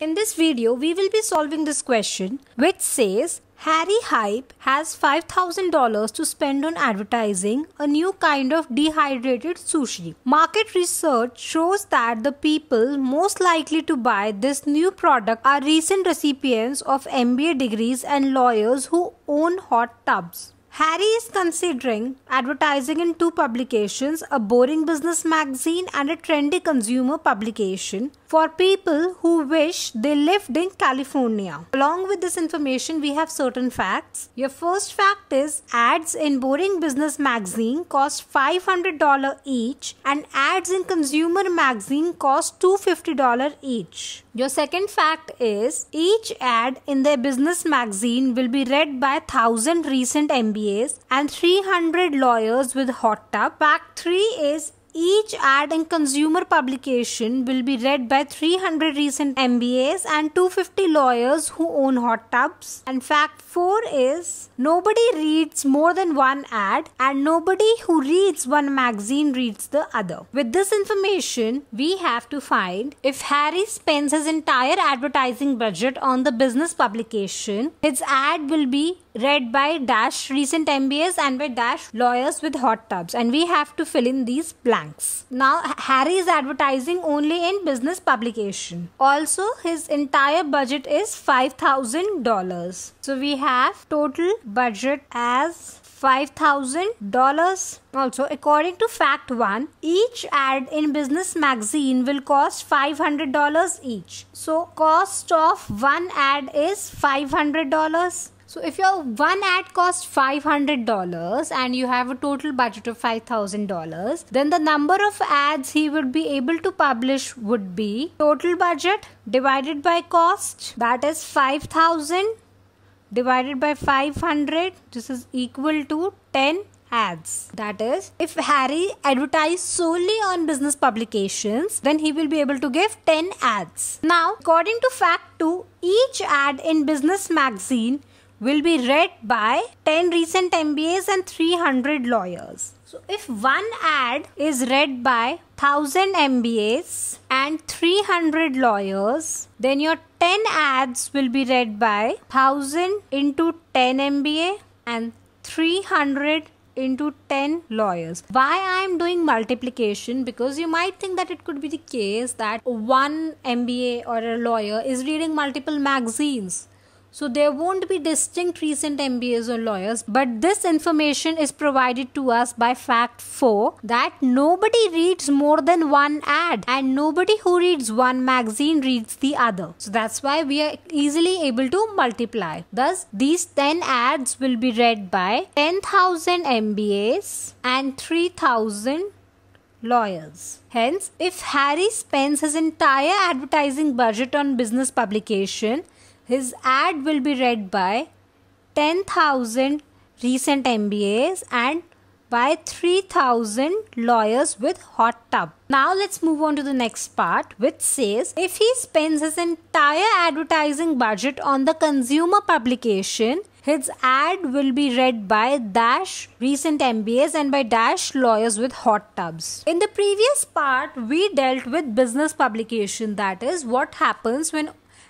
In this video, we will be solving this question which says Harry Hype has $5,000 to spend on advertising a new kind of dehydrated sushi. Market research shows that the people most likely to buy this new product are recent recipients of MBA degrees and lawyers who own hot tubs. Harry is considering advertising in two publications a boring business magazine and a trendy consumer publication for people who wish they lived in California. Along with this information, we have certain facts. Your first fact is ads in Boring Business magazine cost $500 each and ads in Consumer magazine cost $250 each. Your second fact is each ad in the business magazine will be read by 1000 recent MBAs and 300 lawyers with hot tub. Fact 3 is each ad and consumer publication will be read by 300 recent MBAs and 250 lawyers who own hot tubs. And fact 4 is nobody reads more than one ad and nobody who reads one magazine reads the other. With this information, we have to find if Harry spends his entire advertising budget on the business publication, his ad will be read by dash recent MBAs and by dash lawyers with hot tubs and we have to fill in these blanks. Now Harry is advertising only in business publication. Also his entire budget is $5000. So we have total budget as $5,000. Also, according to fact 1, each ad in business magazine will cost $500 each. So, cost of one ad is $500. So if your one ad costs $500 and you have a total budget of $5,000, then the number of ads he would be able to publish would be total budget divided by cost that is 5000 divided by 500 this is equal to 10 ads. That is, if Harry advertises solely on business publications, then he will be able to give 10 ads. Now, according to fact 2, each ad in business magazine will be read by 10 recent MBAs and 300 lawyers. So if one ad is read by 1000 MBAs and 300 lawyers, then your 10 ads will be read by 1000 into 10 MBA and 300 into 10 lawyers. Why I am doing multiplication? Because you might think that it could be the case that one MBA or a lawyer is reading multiple magazines. So there won't be distinct recent MBAs or lawyers, but this information is provided to us by fact 4 that nobody reads more than one ad and nobody who reads one magazine reads the other. So that's why we are easily able to multiply. Thus these 10 ads will be read by 10,000 MBAs and 3,000 lawyers. Hence, if Harry spends his entire advertising budget on business publication, his ad will be read by 10,000 recent MBAs and by 3000 lawyers with hot tub. Now let's move on to the next part which says if he spends his entire advertising budget on the consumer publication his ad will be read by dash recent MBAs and by dash lawyers with hot tubs. In the previous part, we dealt with business publication, that is, what happens when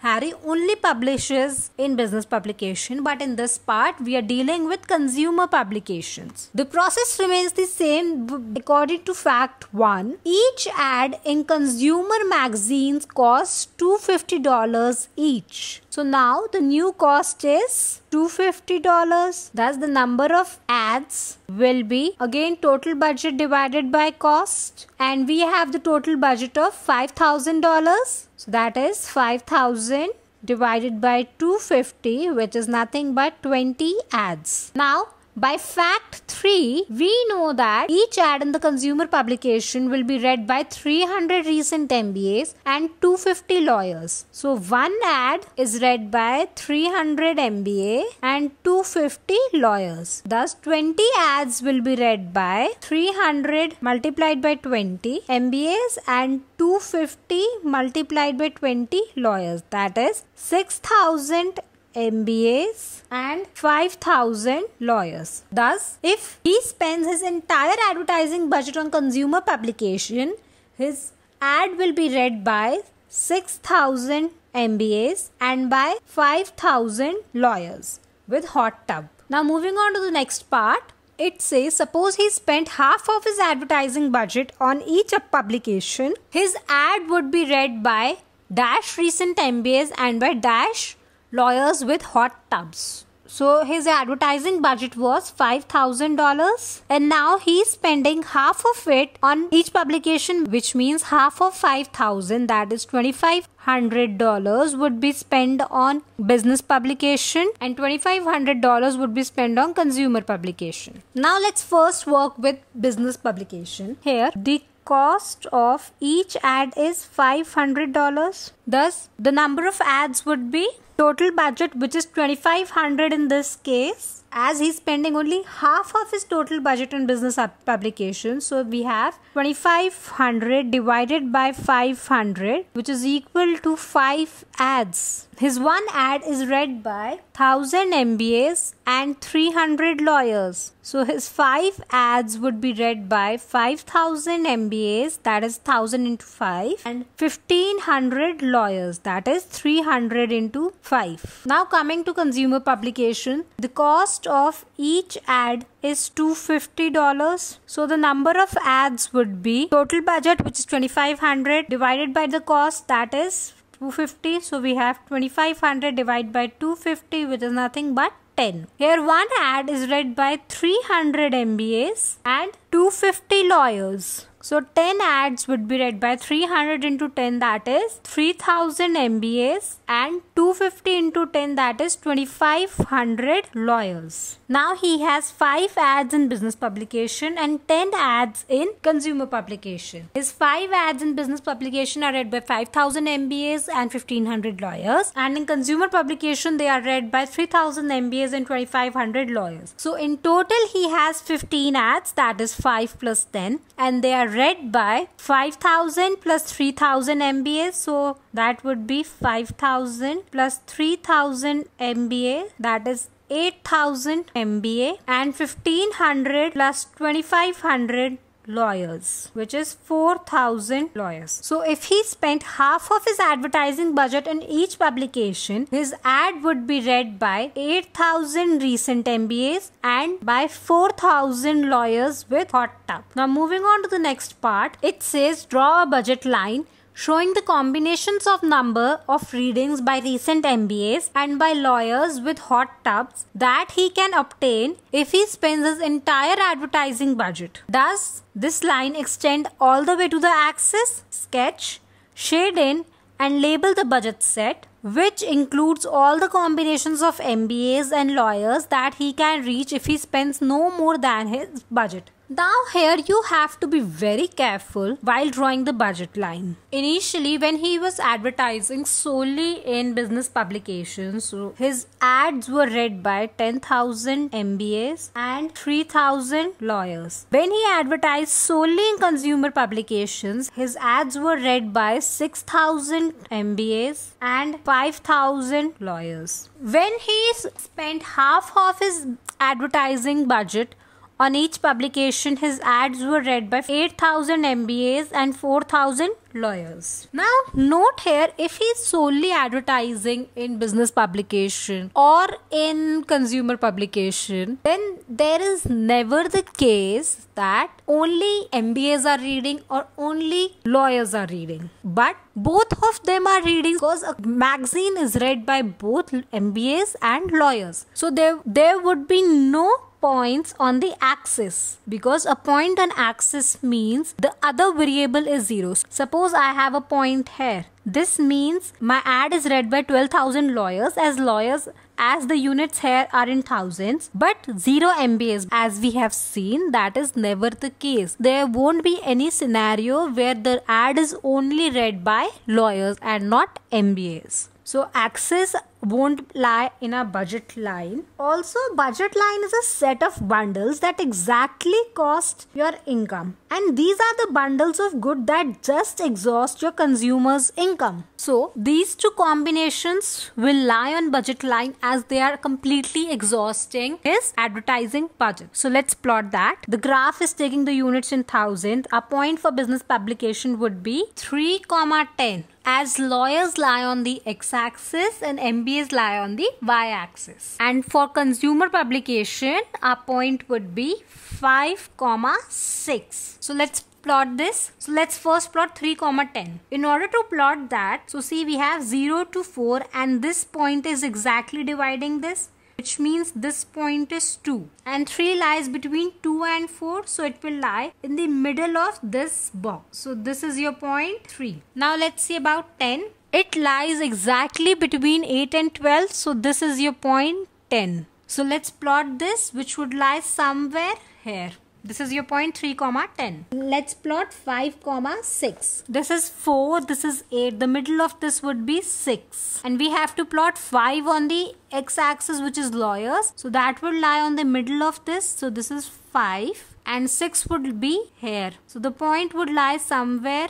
Harry only publishes in business publication, but in this part, we are dealing with consumer publications. The process remains the same according to fact 1. Each ad in consumer magazines costs $250 each. So now the new cost is $250. Thus the number of ads will be again total budget divided by cost and we have the total budget of $5,000. So that is 5000 divided by 250 which is nothing but 20 ads. Now by fact 3, we know that each ad in the consumer publication will be read by 300 recent MBAs and 250 lawyers. So one ad is read by 300 MBA and 250 lawyers. Thus 20 ads will be read by 300 multiplied by 20 MBAs and 250 multiplied by 20 lawyers. That is 6000 MBAs and 5000 lawyers. Thus, if he spends his entire advertising budget on consumer publication, his ad will be read by 6000 MBAs and by 5000 lawyers with hot tub. Now moving on to the next part. It says suppose he spent half of his advertising budget on each publication, his ad would be read by dash recent MBAs and by dash lawyers with hot tubs. So his advertising budget was $5,000 and now he's spending half of it on each publication which means half of 5,000 that is $2,500 would be spent on business publication and $2,500 would be spent on consumer publication. Now let's first work with business publication. Here the cost of each ad is $500 thus the number of ads would be total budget which is 2500 in this case as he's spending only half of his total budget on business publications, so we have 2500 divided by 500 which is equal to 5 ads his one ad is read by 1000 MBAs and 300 lawyers. So his five ads would be read by 5000 MBAs that is 1000 into 5 and 1500 lawyers that is 300 into 5. Now coming to consumer publication, the cost of each ad is $250. So the number of ads would be total budget which is 2500 divided by the cost that is 250 so we have 2500 divided by 250 which is nothing but 10 here one ad is read by 300 mbas and 250 lawyers so 10 ads would be read by 300 into 10 that is 3000 MBAs and 250 into 10 that is 2500 lawyers. Now he has 5 ads in business publication and 10 ads in consumer publication. His 5 ads in business publication are read by 5000 MBAs and 1500 lawyers and in consumer publication they are read by 3000 MBAs and 2500 lawyers. So in total he has 15 ads that is 5 plus 10 and they are read by 5000 plus 3000 MBAs so that would be 5000 plus 3000 MBA that is 8000 MBA and 1500 plus 2500 lawyers which is 4000 lawyers so if he spent half of his advertising budget in each publication his ad would be read by 8000 recent mbas and by 4000 lawyers with hot tub now moving on to the next part it says draw a budget line showing the combinations of number of readings by recent MBAs and by lawyers with hot tubs that he can obtain if he spends his entire advertising budget. Does this line extend all the way to the axis, sketch, shade in and label the budget set which includes all the combinations of MBAs and lawyers that he can reach if he spends no more than his budget. Now, here you have to be very careful while drawing the budget line. Initially, when he was advertising solely in business publications, his ads were read by 10,000 MBAs and 3,000 lawyers. When he advertised solely in consumer publications, his ads were read by 6,000 MBAs and 5,000 lawyers. When he spent half of his advertising budget on each publication, his ads were read by 8,000 MBAs and 4,000 lawyers. Now, note here if he's solely advertising in business publication or in consumer publication, then there is never the case that only MBAs are reading or only lawyers are reading. But both of them are reading because a magazine is read by both MBAs and lawyers. So there, there would be no points on the axis because a point on axis means the other variable is 0. Suppose I have a point here. This means my ad is read by 12,000 lawyers as lawyers as the units here are in thousands but 0 MBAs as we have seen that is never the case. There won't be any scenario where the ad is only read by lawyers and not MBAs. So access won't lie in a budget line. Also budget line is a set of bundles that exactly cost your income. And these are the bundles of good that just exhaust your consumer's income. So these two combinations will lie on budget line as they are completely exhausting his advertising budget. So let's plot that. The graph is taking the units in thousand. A point for business publication would be 3, comma 10 as lawyers lie on the x-axis and MBAs lie on the y-axis. And for consumer publication, our point would be 5, comma 6. So let's plot this. So let's first plot 3 comma 10. In order to plot that, so see we have 0 to 4 and this point is exactly dividing this which means this point is 2 and 3 lies between 2 and 4 so it will lie in the middle of this box so this is your point 3 now let's see about 10 it lies exactly between 8 and 12 so this is your point 10 so let's plot this which would lie somewhere here this is your point 3 comma 10. Let's plot 5 comma 6. This is 4, this is 8. The middle of this would be 6. And we have to plot 5 on the x-axis which is lawyers. So that would lie on the middle of this. So this is 5 and 6 would be here. So the point would lie somewhere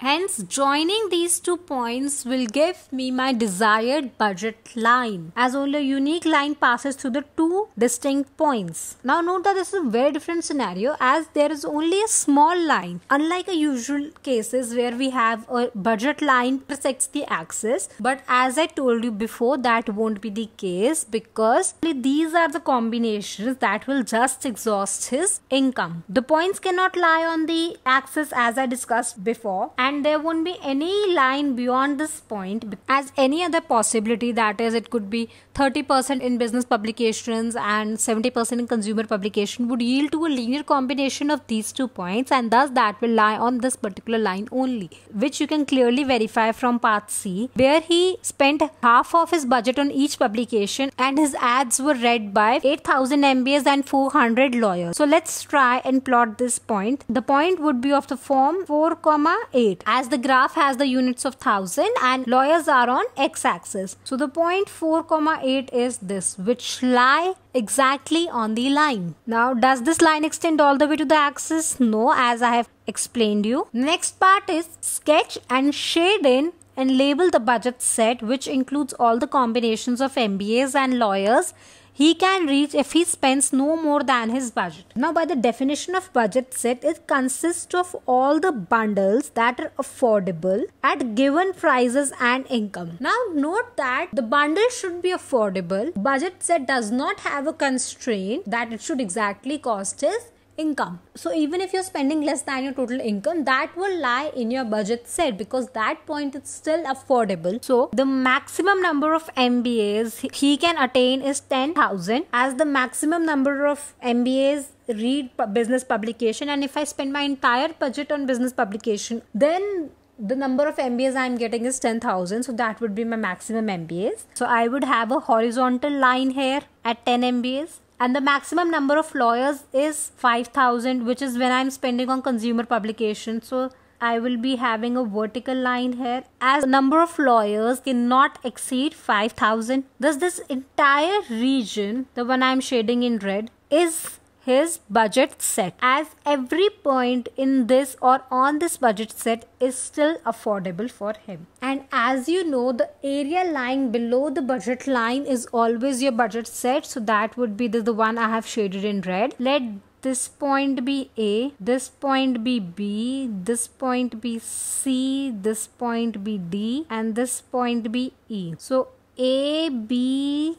Hence, joining these two points will give me my desired budget line as only a unique line passes through the two distinct points. Now note that this is a very different scenario as there is only a small line unlike a usual cases where we have a budget line intersects the axis but as I told you before that won't be the case because these are the combinations that will just exhaust his income. The points cannot lie on the axis as I discussed before and there won't be any line beyond this point as any other possibility that is it could be 30% in business publications and 70% in consumer publication would yield to a linear combination of these two points and thus that will lie on this particular line only which you can clearly verify from part C where he spent half of his budget on each publication and his ads were read by 8000 MBAs and 400 lawyers. So let's try and plot this point. The point would be of the form 4, comma 8. As the graph has the units of 1000 and lawyers are on x-axis. So the point 4, comma 8 is this which lie exactly on the line. Now does this line extend all the way to the axis? No as I have explained you. Next part is sketch and shade in and label the budget set which includes all the combinations of MBAs and lawyers he can reach if he spends no more than his budget. Now, by the definition of budget set, it consists of all the bundles that are affordable at given prices and income. Now, note that the bundle should be affordable. Budget set does not have a constraint that it should exactly cost his income. So even if you're spending less than your total income, that will lie in your budget set because that point is still affordable. So the maximum number of MBAs he can attain is 10,000 as the maximum number of MBAs read business publication and if I spend my entire budget on business publication, then the number of MBAs I'm getting is 10,000. So that would be my maximum MBAs. So I would have a horizontal line here at 10 MBAs and the maximum number of lawyers is 5000 which is when i'm spending on consumer publication so I will be having a vertical line here as number of lawyers cannot exceed 5000 thus this entire region the one I'm shading in red is his budget set as every point in this or on this budget set is still affordable for him and as you know the area lying below the budget line is always your budget set so that would be the, the one i have shaded in red let this point be A, this point be B, this point be C, this point be D, and this point be E. So A, B,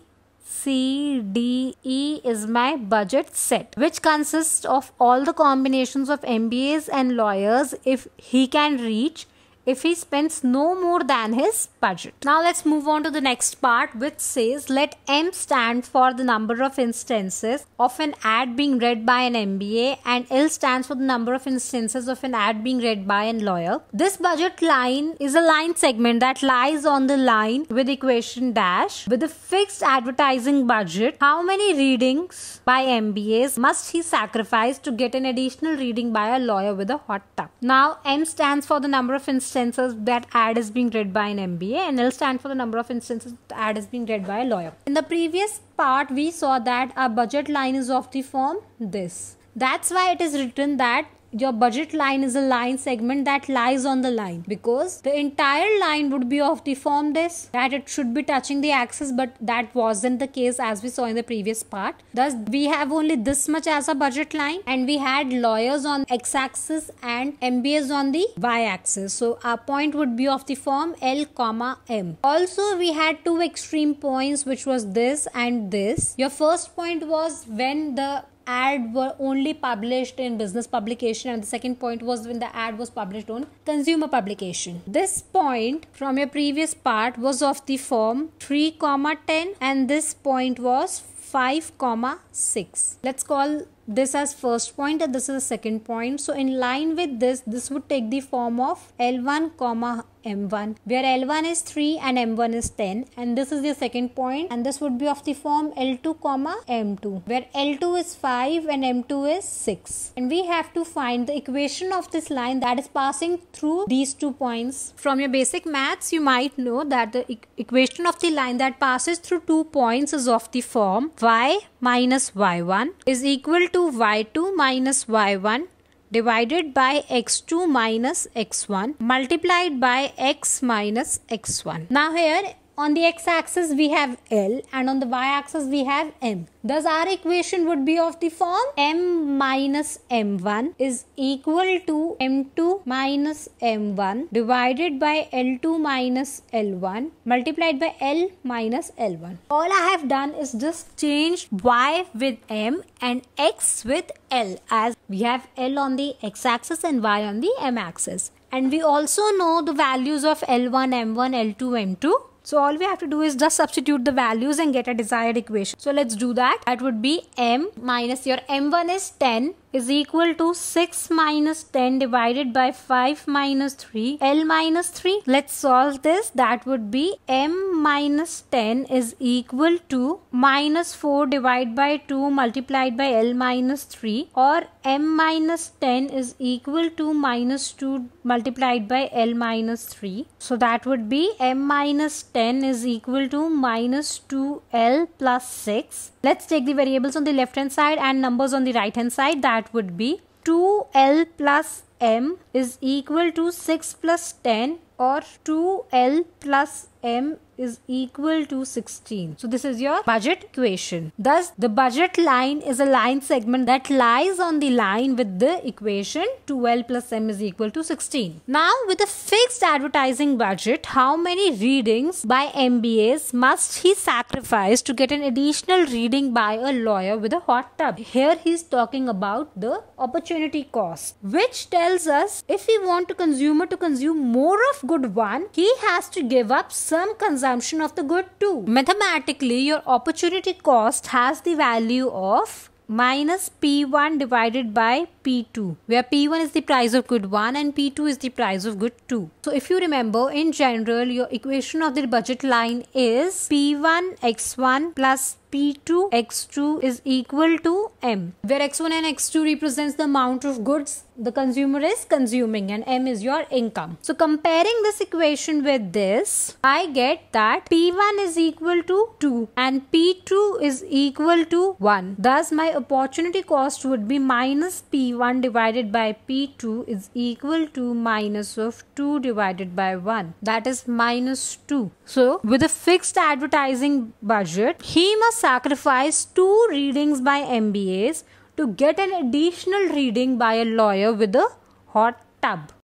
CDE is my budget set, which consists of all the combinations of MBAs and lawyers if he can reach if he spends no more than his budget. Now let's move on to the next part which says let M stand for the number of instances of an ad being read by an MBA and L stands for the number of instances of an ad being read by a lawyer. This budget line is a line segment that lies on the line with equation dash with a fixed advertising budget. How many readings by MBAs must he sacrifice to get an additional reading by a lawyer with a hot tub? Now M stands for the number of instances instances that ad is being read by an MBA and it stand for the number of instances the ad is being read by a lawyer. In the previous part, we saw that our budget line is of the form this. That's why it is written that your budget line is a line segment that lies on the line because the entire line would be of the form this that it should be touching the axis but that wasn't the case as we saw in the previous part thus we have only this much as a budget line and we had lawyers on x axis and mbas on the y axis so our point would be of the form l comma m also we had two extreme points which was this and this your first point was when the ad were only published in business publication and the second point was when the ad was published on consumer publication this point from your previous part was of the form 3 comma 10 and this point was 5 comma 6 let's call this as first point and this is second point so in line with this this would take the form of l1 comma m1 where l1 is 3 and m1 is 10 and this is the second point and this would be of the form l2 comma m2 where l2 is 5 and m2 is 6 and we have to find the equation of this line that is passing through these two points from your basic maths you might know that the e equation of the line that passes through two points is of the form y minus y1 is equal to y2 minus y1 divided by x2 minus x1 multiplied by x minus x1. Now here on the x axis we have L and on the y axis we have M. Thus our equation would be of the form M minus M1 is equal to M2 minus M1 divided by L2 minus L1 multiplied by L minus L1. All I have done is just change y with M and x with L as we have L on the x axis and y on the M axis. And we also know the values of L1, M1, L2, M2 so all we have to do is just substitute the values and get a desired equation. So let's do that. That would be m minus your m1 is 10 is equal to 6 minus 10 divided by 5 minus 3 L minus 3. Let's solve this. That would be M minus 10 is equal to minus 4 divided by 2 multiplied by L minus 3 or M minus 10 is equal to minus 2 multiplied by L minus 3. So that would be M minus 10 is equal to minus 2L plus 6. Let's take the variables on the left hand side and numbers on the right hand side. That that would be 2L plus M is equal to 6 plus 10 or 2L plus M is equal to 16. So this is your budget equation. Thus the budget line is a line segment that lies on the line with the equation 12 plus m is equal to 16. Now with a fixed advertising budget how many readings by MBAs must he sacrifice to get an additional reading by a lawyer with a hot tub? Here he is talking about the opportunity cost which tells us if we want a consumer to consume more of good one he has to give up some consumption consumption of the good too. Mathematically, your opportunity cost has the value of minus P1 divided by P2, where P1 is the price of good 1 and P2 is the price of good 2. So if you remember, in general, your equation of the budget line is P1 X1 plus P2 X2 is equal to M where X1 and X2 represents the amount of goods the consumer is consuming and M is your income. So comparing this equation with this I get that P1 is equal to 2 and P2 is equal to 1. Thus my opportunity cost would be minus P1 divided by P2 is equal to minus of 2 divided by 1 that is minus 2. So with a fixed advertising budget he must sacrifice two readings by MBAs to get an additional reading by a lawyer with a hot tub.